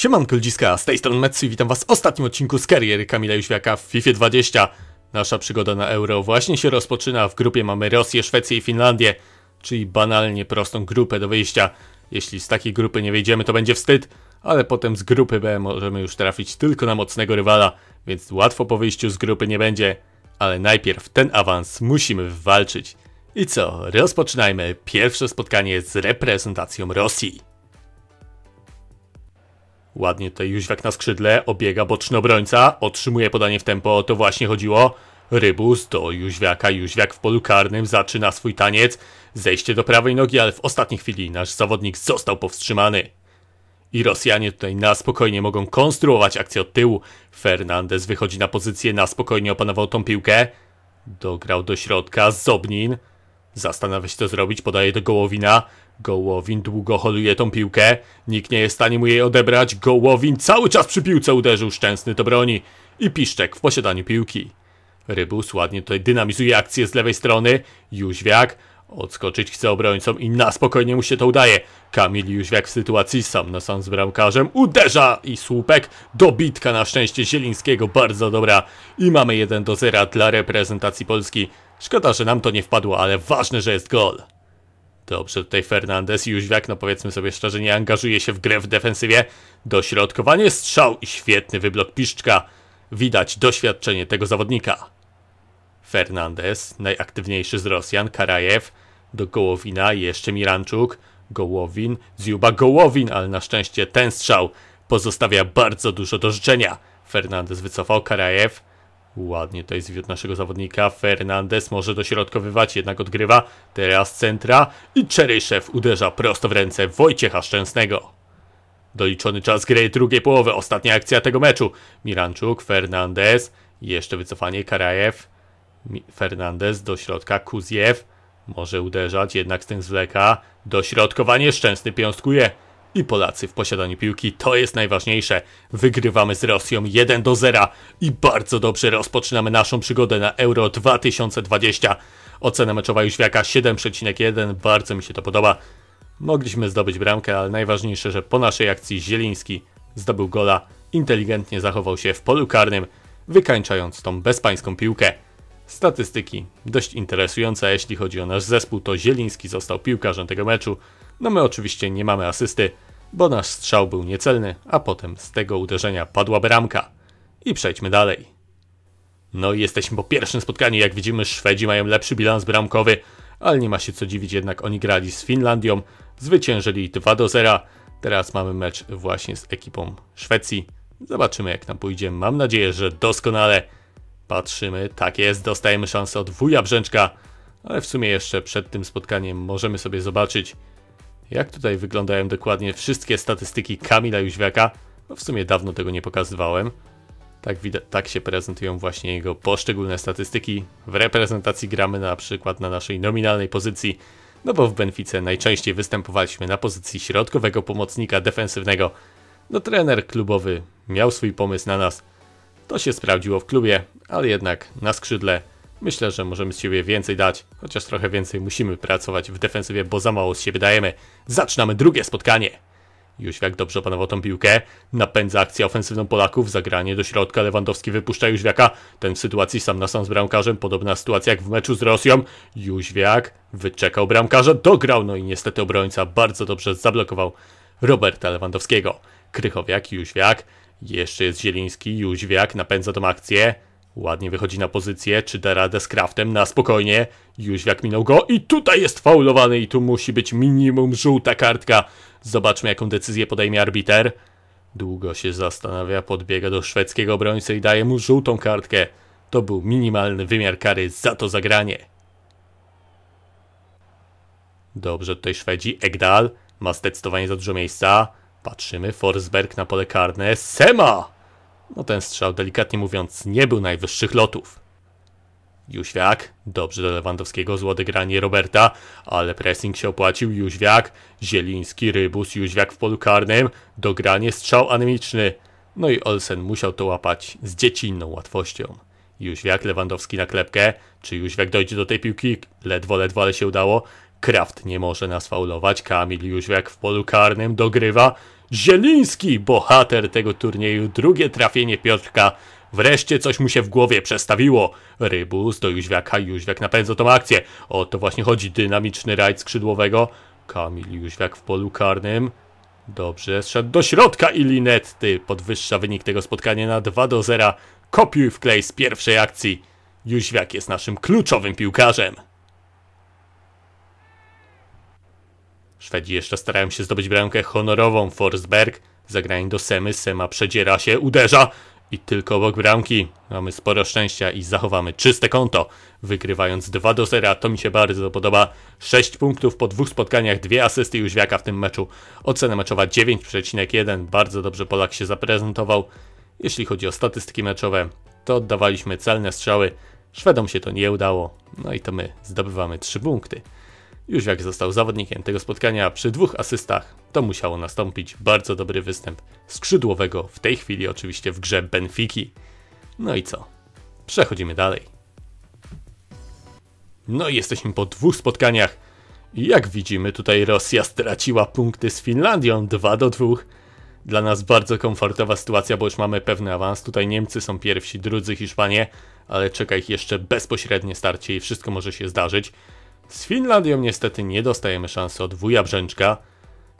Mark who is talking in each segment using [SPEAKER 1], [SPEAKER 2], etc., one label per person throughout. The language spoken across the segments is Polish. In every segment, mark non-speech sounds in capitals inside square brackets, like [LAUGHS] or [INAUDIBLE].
[SPEAKER 1] Siemanko ludziska, z tej strony Metsu i witam was w ostatnim odcinku z kariery Kamila Jóźwiaka w FIFA 20. Nasza przygoda na Euro właśnie się rozpoczyna, w grupie mamy Rosję, Szwecję i Finlandię, czyli banalnie prostą grupę do wyjścia. Jeśli z takiej grupy nie wyjdziemy to będzie wstyd, ale potem z grupy B możemy już trafić tylko na mocnego rywala, więc łatwo po wyjściu z grupy nie będzie. Ale najpierw ten awans musimy walczyć. I co, rozpoczynajmy pierwsze spotkanie z reprezentacją Rosji. Ładnie tutaj Jóźwiak na skrzydle, obiega boczny obrońca, otrzymuje podanie w tempo, o to właśnie chodziło. Rybus do Jóźwiaka, Jóźwiak w polu karnym zaczyna swój taniec. Zejście do prawej nogi, ale w ostatniej chwili nasz zawodnik został powstrzymany. I Rosjanie tutaj na spokojnie mogą konstruować akcję od tyłu. Fernandez wychodzi na pozycję, na spokojnie opanował tą piłkę. Dograł do środka, Zobnin. Zastanawia się to zrobić, podaje do Gołowina. Gołowin długo holuje tą piłkę. Nikt nie jest w stanie mu jej odebrać. Gołowin cały czas przy piłce uderzył szczęsny do broni. I Piszczek w posiadaniu piłki. Rybus ładnie tutaj dynamizuje akcję z lewej strony. Jóźwiak odskoczyć chce obrońcom i na spokojnie mu się to udaje. Kamil Jóźwiak w sytuacji sam na sam z bramkarzem uderza i słupek. Dobitka na szczęście Zielińskiego bardzo dobra. I mamy 1 do 0 dla reprezentacji Polski. Szkoda, że nam to nie wpadło, ale ważne, że jest gol. Dobrze, tutaj Fernandez i Jóźwiak, no powiedzmy sobie szczerze, nie angażuje się w grę w defensywie. Dośrodkowanie, strzał i świetny wyblok Piszczka. Widać doświadczenie tego zawodnika. Fernandez, najaktywniejszy z Rosjan, Karajew, do Gołowina i jeszcze Miranczuk, Gołowin, Zjuba Gołowin, ale na szczęście ten strzał pozostawia bardzo dużo do życzenia. Fernandez wycofał Karajew, Ładnie tutaj zwiódł naszego zawodnika. Fernandez może dośrodkowywać, jednak odgrywa. Teraz centra i Czeryszew uderza prosto w ręce Wojciecha Szczęsnego. Doliczony czas gry drugiej połowy. Ostatnia akcja tego meczu. Miranczuk, Fernandez, jeszcze wycofanie Karajew. Fernandez do środka, Kuziew może uderzać, jednak z tym zwleka. Dośrodkowanie Szczęsny piąstkuje i Polacy w posiadaniu piłki. To jest najważniejsze. Wygrywamy z Rosją 1 do 0 i bardzo dobrze rozpoczynamy naszą przygodę na Euro 2020. Ocena meczowa Jóźwiaka 7,1. Bardzo mi się to podoba. Mogliśmy zdobyć bramkę, ale najważniejsze, że po naszej akcji Zieliński zdobył gola, inteligentnie zachował się w polu karnym, wykańczając tą bezpańską piłkę. Statystyki dość interesujące, jeśli chodzi o nasz zespół, to Zieliński został piłkarzem tego meczu, no my oczywiście nie mamy asysty, bo nasz strzał był niecelny, a potem z tego uderzenia padła bramka. I przejdźmy dalej. No i jesteśmy po pierwszym spotkaniu. Jak widzimy, Szwedzi mają lepszy bilans bramkowy, ale nie ma się co dziwić, jednak oni grali z Finlandią, zwyciężyli 2 do 0. Teraz mamy mecz właśnie z ekipą Szwecji. Zobaczymy jak nam pójdzie. Mam nadzieję, że doskonale. Patrzymy, tak jest, dostajemy szansę od wuja Brzęczka, ale w sumie jeszcze przed tym spotkaniem możemy sobie zobaczyć, jak tutaj wyglądają dokładnie wszystkie statystyki Kamila Jóźwiaka? bo no, w sumie dawno tego nie pokazywałem. Tak, tak się prezentują właśnie jego poszczególne statystyki. W reprezentacji gramy na przykład na naszej nominalnej pozycji, no bo w Benfice najczęściej występowaliśmy na pozycji środkowego pomocnika defensywnego. No trener klubowy miał swój pomysł na nas. To się sprawdziło w klubie, ale jednak na skrzydle Myślę, że możemy z siebie więcej dać, chociaż trochę więcej musimy pracować w defensywie, bo za mało z siebie dajemy. Zaczynamy drugie spotkanie! Jóźwiak dobrze opanował tą piłkę, napędza akcję ofensywną Polaków, zagranie do środka, Lewandowski wypuszcza Jóźwiaka, ten w sytuacji sam na sam z bramkarzem, podobna sytuacja jak w meczu z Rosją, Jóźwiak wyczekał bramkarza, dograł, no i niestety obrońca bardzo dobrze zablokował Roberta Lewandowskiego. Krychowiak, Jóźwiak, jeszcze jest Zieliński, Jóźwiak napędza tą akcję, Ładnie wychodzi na pozycję, czy da radę z Kraftem na spokojnie. Jóźwiak minął go i tutaj jest faulowany i tu musi być minimum żółta kartka. Zobaczmy jaką decyzję podejmie arbiter. Długo się zastanawia, podbiega do szwedzkiego obrońcy i daje mu żółtą kartkę. To był minimalny wymiar kary za to zagranie. Dobrze, tutaj Szwedzi. Egdal ma zdecydowanie za dużo miejsca. Patrzymy, Forsberg na pole karne. Sema! No ten strzał, delikatnie mówiąc, nie był najwyższych lotów. Jóźwiak, dobrze do Lewandowskiego, złe granie Roberta, ale pressing się opłacił, Jóźwiak, Zieliński, Rybus, Jóźwiak w polu karnym, dogranie strzał anemiczny. No i Olsen musiał to łapać z dziecinną łatwością. Jóźwiak, Lewandowski na klepkę, czy Jóźwiak dojdzie do tej piłki? Ledwo, ledwo, ale się udało. Kraft nie może nas faulować, Kamil Jóźwiak w polu karnym dogrywa Zieliński, bohater tego turnieju, drugie trafienie Piotrka. Wreszcie coś mu się w głowie przestawiło. Rybus do Jóźwiaka, Jóźwiak napędza tą akcję. O to właśnie chodzi, dynamiczny rajd skrzydłowego. Kamil Jóźwiak w polu karnym. Dobrze, zszedł do środka i Linetty podwyższa wynik tego spotkania na 2 do 0. Kopiuj w Clay z pierwszej akcji. Jóźwiak jest naszym kluczowym piłkarzem. Szwedzi jeszcze starają się zdobyć bramkę honorową. Forsberg zagrań do Semy. Sema przedziera się, uderza i tylko obok bramki. Mamy sporo szczęścia i zachowamy czyste konto, wygrywając 2 do 0. To mi się bardzo podoba. 6 punktów po dwóch spotkaniach, dwie asysty Jóźwiaka w tym meczu. Ocena meczowa 9,1. Bardzo dobrze Polak się zaprezentował. Jeśli chodzi o statystyki meczowe, to oddawaliśmy celne strzały. Szwedom się to nie udało. No i to my zdobywamy 3 punkty. Już jak został zawodnikiem tego spotkania przy dwóch asystach, to musiało nastąpić bardzo dobry występ skrzydłowego, w tej chwili oczywiście w grze Benfiki. No i co? Przechodzimy dalej. No i jesteśmy po dwóch spotkaniach. Jak widzimy, tutaj Rosja straciła punkty z Finlandią 2 do 2. Dla nas bardzo komfortowa sytuacja, bo już mamy pewny awans. Tutaj Niemcy są pierwsi, drudzy Hiszpanie, ale czeka ich jeszcze bezpośrednie starcie i wszystko może się zdarzyć. Z Finlandią niestety nie dostajemy szansy od wuja Brzęczka,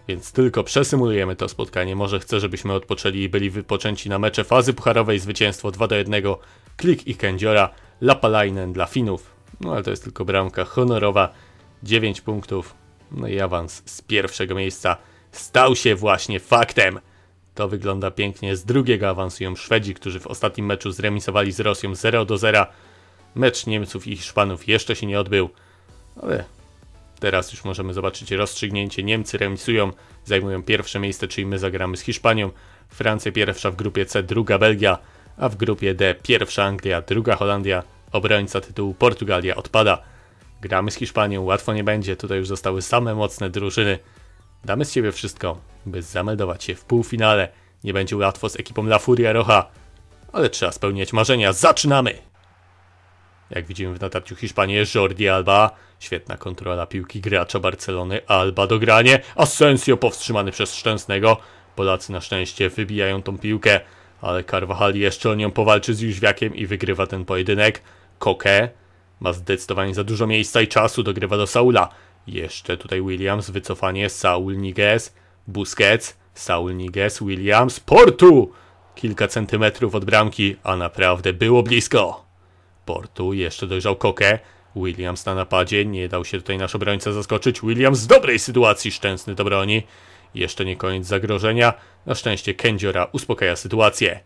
[SPEAKER 1] więc tylko przesymulujemy to spotkanie. Może chce, żebyśmy odpoczęli i byli wypoczęci na mecze fazy pucharowej. Zwycięstwo 2 do 1, Klik i Kędziora, Lapalainen dla Finów. No ale to jest tylko bramka honorowa, 9 punktów, no i awans z pierwszego miejsca stał się właśnie faktem. To wygląda pięknie. Z drugiego awansują Szwedzi, którzy w ostatnim meczu zremisowali z Rosją 0 do 0. Mecz Niemców i Hiszpanów jeszcze się nie odbył ale no teraz już możemy zobaczyć rozstrzygnięcie. Niemcy remisują, zajmują pierwsze miejsce, czyli my zagramy z Hiszpanią. Francja pierwsza w grupie C, druga Belgia, a w grupie D pierwsza Anglia, druga Holandia. Obrońca tytułu Portugalia odpada. Gramy z Hiszpanią, łatwo nie będzie, tutaj już zostały same mocne drużyny. Damy z siebie wszystko, by zameldować się w półfinale. Nie będzie łatwo z ekipą La Furia Rocha, ale trzeba spełniać marzenia. Zaczynamy! Jak widzimy w natarciu Hiszpanię, Jordi Alba, świetna kontrola piłki gracza Barcelony, Alba do dogranie, Asensio powstrzymany przez Szczęsnego. Polacy na szczęście wybijają tą piłkę, ale Carvajal jeszcze o nią powalczy z Jóźwiakiem i wygrywa ten pojedynek. Koke ma zdecydowanie za dużo miejsca i czasu, dogrywa do Saula. Jeszcze tutaj Williams, wycofanie, Saul Niguez, Busquets, Saul Niguez, Williams, Portu! Kilka centymetrów od bramki, a naprawdę było blisko portu. Jeszcze dojrzał Koke. Williams na napadzie. Nie dał się tutaj nasz obrońca zaskoczyć. Williams z dobrej sytuacji szczęsny do broni. Jeszcze nie koniec zagrożenia. Na szczęście Kędziora uspokaja sytuację.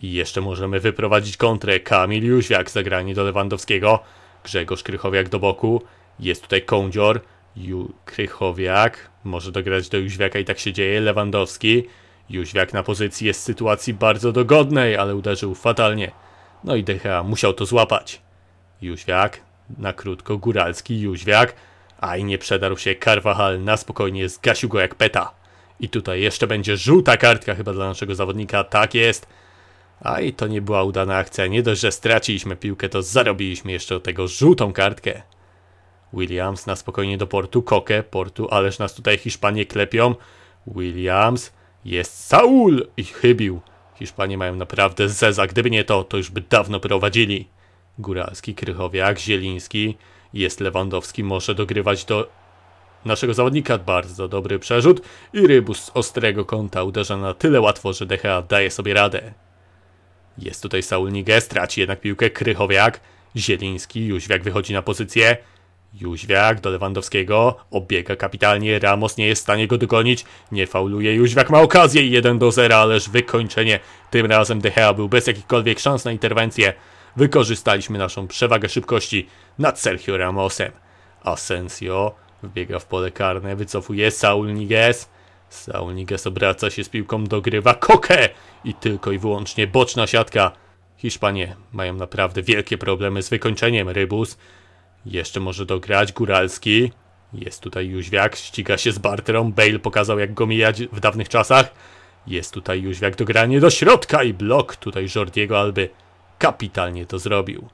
[SPEAKER 1] I jeszcze możemy wyprowadzić kontrę. Kamil Jóźwiak zagranie do Lewandowskiego. Grzegorz Krychowiak do boku. Jest tutaj Kądzior. Ju Krychowiak może dograć do Jóźwiaka i tak się dzieje. Lewandowski. Jóźwiak na pozycji jest w sytuacji bardzo dogodnej, ale uderzył fatalnie. No i decha, musiał to złapać. Jóźwiak, na krótko góralski Jóźwiak, a i nie przedarł się Carvajal, na spokojnie zgasił go jak peta. I tutaj jeszcze będzie żółta kartka chyba dla naszego zawodnika, tak jest. A i to nie była udana akcja, nie dość, że straciliśmy piłkę, to zarobiliśmy jeszcze od tego żółtą kartkę. Williams na spokojnie do portu, Koke, portu, ależ nas tutaj Hiszpanie klepią. Williams, jest Saul i chybił. Hiszpanie mają naprawdę zeza, gdyby nie to, to już by dawno prowadzili. Góralski, Krychowiak, Zieliński, jest Lewandowski, może dogrywać do naszego zawodnika. Bardzo dobry przerzut i Rybus z ostrego kąta uderza na tyle łatwo, że DHA daje sobie radę. Jest tutaj Saul straci jednak piłkę Krychowiak, Zieliński, Jóźwiak wychodzi na pozycję. Jóźwiak do Lewandowskiego, obiega kapitalnie, Ramos nie jest w stanie go dogonić, nie fauluje, Jóźwiak ma okazję 1 do 0, ależ wykończenie, tym razem De Gea był bez jakichkolwiek szans na interwencję. Wykorzystaliśmy naszą przewagę szybkości nad Sergio Ramosem. Asensio wbiega w pole karne, wycofuje Saul Niguez. Saul Niguez obraca się z piłką, dogrywa Koke i tylko i wyłącznie boczna siatka. Hiszpanie mają naprawdę wielkie problemy z wykończeniem Rybus. Jeszcze może dograć Góralski. Jest tutaj Jóźwiak, ściga się z Barterą. Bale pokazał, jak go mijać w dawnych czasach. Jest tutaj Jóźwiak, dogranie do środka i blok tutaj Jordiego Alby. Kapitalnie to zrobił.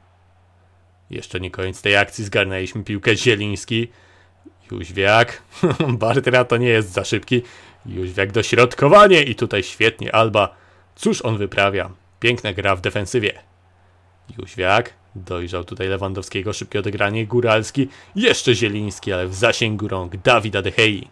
[SPEAKER 1] Jeszcze nie koniec tej akcji, zgarnęliśmy piłkę Zieliński. Jóźwiak, [LAUGHS] Bartera to nie jest za szybki. Jóźwiak dośrodkowanie i tutaj świetnie Alba. Cóż on wyprawia? Piękna gra w defensywie. Jóźwiak, Dojrzał tutaj Lewandowskiego szybkie odegranie, Góralski, jeszcze Zieliński, ale w zasięgu rąk Dawida Dechei.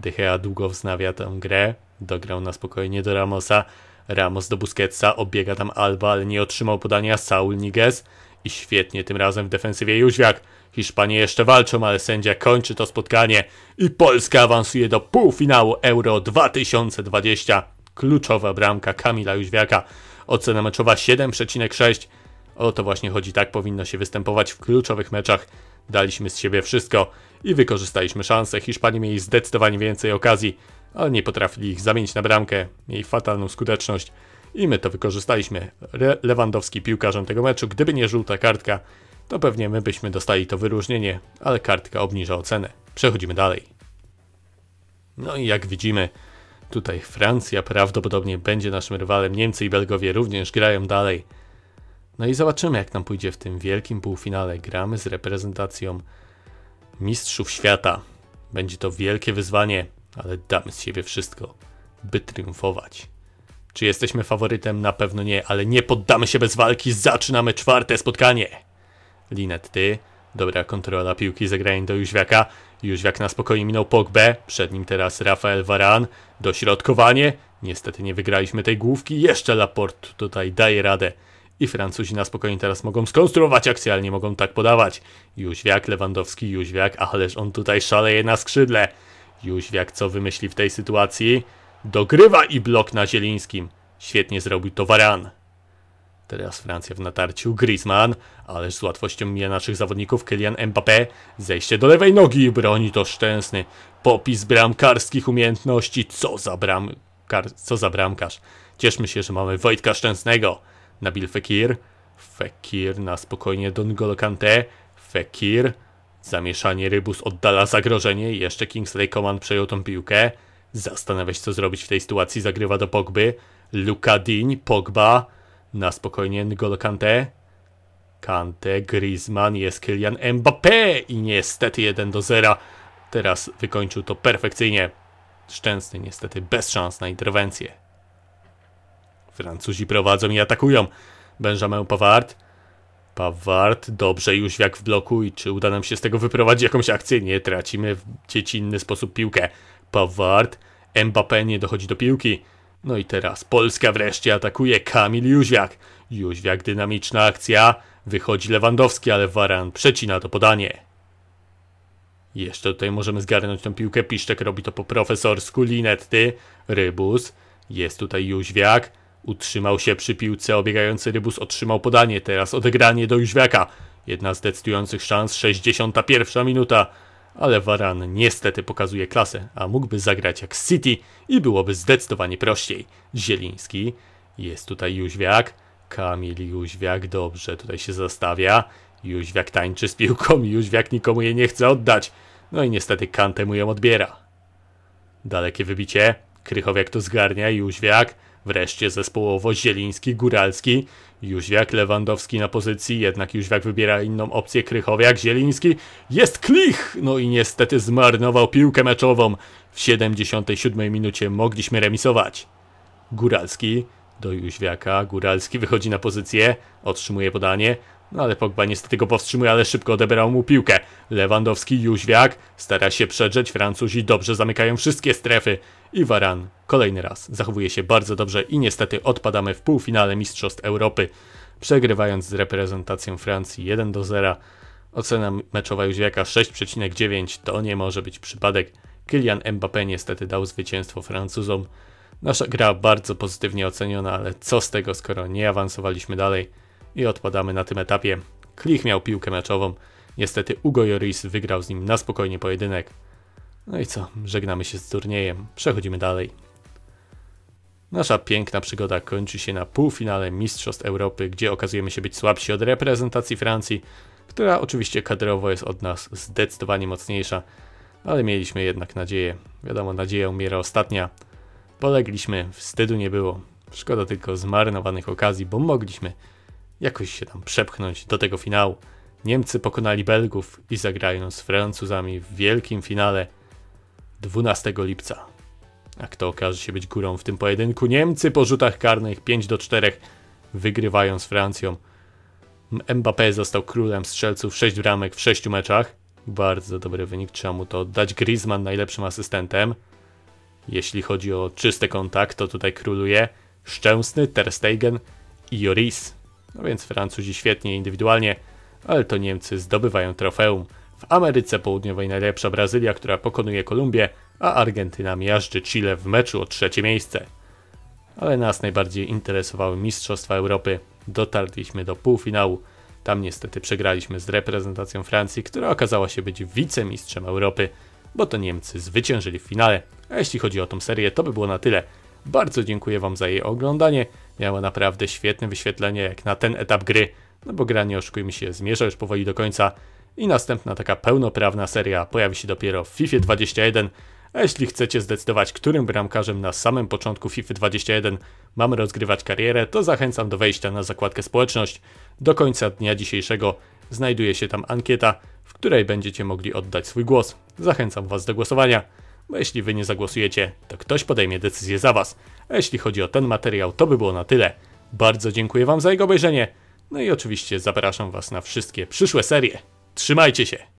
[SPEAKER 1] Dechea długo wznawia tę grę, dograł na spokojnie do Ramosa, Ramos do Busquetsa, obiega tam Alba, ale nie otrzymał podania Saul Niguez i świetnie tym razem w defensywie Jóźwiak. Hiszpanie jeszcze walczą, ale sędzia kończy to spotkanie i Polska awansuje do półfinału Euro 2020. Kluczowa bramka Kamila Jóźwiaka. Ocena meczowa 7,6. O to właśnie chodzi, tak powinno się występować w kluczowych meczach. Daliśmy z siebie wszystko i wykorzystaliśmy szanse. Hiszpanie mieli zdecydowanie więcej okazji, ale nie potrafili ich zamienić na bramkę. Mieli fatalną skuteczność i my to wykorzystaliśmy. Re Lewandowski piłkarzem tego meczu, gdyby nie żółta kartka, to pewnie my byśmy dostali to wyróżnienie, ale kartka obniża ocenę. Przechodzimy dalej. No i jak widzimy, Tutaj Francja prawdopodobnie będzie naszym rywalem, Niemcy i Belgowie również grają dalej. No i zobaczymy, jak nam pójdzie w tym wielkim półfinale. Gramy z reprezentacją Mistrzów Świata. Będzie to wielkie wyzwanie, ale damy z siebie wszystko, by triumfować. Czy jesteśmy faworytem? Na pewno nie, ale nie poddamy się bez walki. Zaczynamy czwarte spotkanie. Linet, ty. Dobra kontrola piłki, zagrań do Jóźwiaka. Już jak na spokojnie minął Pogbe, przed nim teraz Rafael Varan, dośrodkowanie, niestety nie wygraliśmy tej główki, jeszcze Laport tutaj daje radę i Francuzi na spokojnie teraz mogą skonstruować akcję, ale nie mogą tak podawać. Juźwiak, Lewandowski, a ależ on tutaj szaleje na skrzydle. Juźwiak co wymyśli w tej sytuacji? Dogrywa i blok na Zielińskim. Świetnie zrobił to Varan. Teraz Francja w natarciu, Griezmann, ależ z łatwością mija naszych zawodników Kylian Mbappé. Zejście do lewej nogi, broni to szczęsny. Popis bramkarskich umiejętności, co za, bramkar, co za bramkarz. Cieszmy się, że mamy Wojtka Szczęsnego. Nabil Fekir, Fekir na spokojnie do N'Golo Fekir. Zamieszanie Rybus oddala zagrożenie, i jeszcze Kingsley Coman przejął tą piłkę. Zastanawia się co zrobić w tej sytuacji, zagrywa do Pogby. Luka Dini, Pogba na spokojnie N'Golo Kante. Kante, Griezmann, jest Kylian Mbappé i niestety 1 do 0. Teraz wykończył to perfekcyjnie. Szczęsny niestety bez szans na interwencję. Francuzi prowadzą i atakują. Benjamin Pavard. Pavard dobrze już jak w bloku i czy uda nam się z tego wyprowadzić jakąś akcję? Nie, tracimy w dziecinny sposób piłkę. Pavard, Mbappé nie dochodzi do piłki. No i teraz Polska wreszcie atakuje Kamil Jóźwiak. Jóźwiak dynamiczna akcja. Wychodzi Lewandowski, ale Waran przecina to podanie. Jeszcze tutaj możemy zgarnąć tą piłkę. Piszczek robi to po profesorsku. Linetty, Rybus. Jest tutaj Jóźwiak. Utrzymał się przy piłce. Obiegający Rybus otrzymał podanie. Teraz odegranie do Jóźwiaka. Jedna z decydujących szans. 61 minuta ale Varan niestety pokazuje klasę, a mógłby zagrać jak City i byłoby zdecydowanie prościej. Zieliński, jest tutaj Jóźwiak, Kamil Jóźwiak dobrze tutaj się zastawia, Jóźwiak tańczy z piłką, [LAUGHS] Jóźwiak nikomu jej nie chce oddać, no i niestety Kante mu ją odbiera. Dalekie wybicie, Krychowiak to zgarnia, Jóźwiak, Wreszcie zespołowo Zieliński, Góralski, Jóźwiak, Lewandowski na pozycji, jednak Jóźwiak wybiera inną opcję, Krychowiak, Zieliński, jest Klich! No i niestety zmarnował piłkę meczową. W 77 minucie mogliśmy remisować. Góralski do Juźwiaka. Góralski wychodzi na pozycję, otrzymuje podanie, no ale Pogba niestety go powstrzymuje, ale szybko odebrał mu piłkę. Lewandowski, Juźwiak stara się przedrzeć, Francuzi dobrze zamykają wszystkie strefy. I Varan kolejny raz zachowuje się bardzo dobrze i niestety odpadamy w półfinale Mistrzostw Europy, przegrywając z reprezentacją Francji 1 do 0. Ocena meczowa Juźwiaka 6,9 to nie może być przypadek. Kylian Mbappé niestety dał zwycięstwo Francuzom. Nasza gra bardzo pozytywnie oceniona, ale co z tego, skoro nie awansowaliśmy dalej i odpadamy na tym etapie. Klich miał piłkę meczową, niestety Ugo Joris wygrał z nim na spokojnie pojedynek. No i co, żegnamy się z turniejem, przechodzimy dalej. Nasza piękna przygoda kończy się na półfinale Mistrzostw Europy, gdzie okazujemy się być słabsi od reprezentacji Francji, która oczywiście kadrowo jest od nas zdecydowanie mocniejsza, ale mieliśmy jednak nadzieję. Wiadomo, nadzieja umiera ostatnia. Polegliśmy, wstydu nie było. Szkoda tylko zmarnowanych okazji, bo mogliśmy jakoś się tam przepchnąć do tego finału. Niemcy pokonali Belgów i zagrają z Francuzami w wielkim finale 12 lipca. A kto okaże się być górą w tym pojedynku? Niemcy po rzutach karnych 5 do 4 wygrywają z Francją. Mbappé został królem strzelców 6 bramek w 6 meczach. Bardzo dobry wynik, trzeba mu to oddać. Griezmann najlepszym asystentem. Jeśli chodzi o czysty kontakt, to tutaj króluje Szczęsny, Stegen i Joris. No więc Francuzi świetnie indywidualnie, ale to Niemcy zdobywają trofeum. W Ameryce Południowej najlepsza Brazylia, która pokonuje Kolumbię, a Argentyna miażdży Chile w meczu o trzecie miejsce. Ale nas najbardziej interesowały Mistrzostwa Europy. Dotarliśmy do półfinału. Tam niestety przegraliśmy z reprezentacją Francji, która okazała się być wicemistrzem Europy bo to Niemcy zwyciężyli w finale. A jeśli chodzi o tą serię, to by było na tyle. Bardzo dziękuję Wam za jej oglądanie. Miało naprawdę świetne wyświetlenie jak na ten etap gry, no bo gra nie oszukujmy się zmierza już powoli do końca i następna taka pełnoprawna seria pojawi się dopiero w FIFA 21. A jeśli chcecie zdecydować, którym bramkarzem na samym początku FIFA 21 mamy rozgrywać karierę, to zachęcam do wejścia na zakładkę społeczność. Do końca dnia dzisiejszego znajduje się tam ankieta, w której będziecie mogli oddać swój głos. Zachęcam Was do głosowania, bo jeśli Wy nie zagłosujecie, to ktoś podejmie decyzję za Was. A jeśli chodzi o ten materiał, to by było na tyle. Bardzo dziękuję Wam za jego obejrzenie. No i oczywiście zapraszam Was na wszystkie przyszłe serie. Trzymajcie się!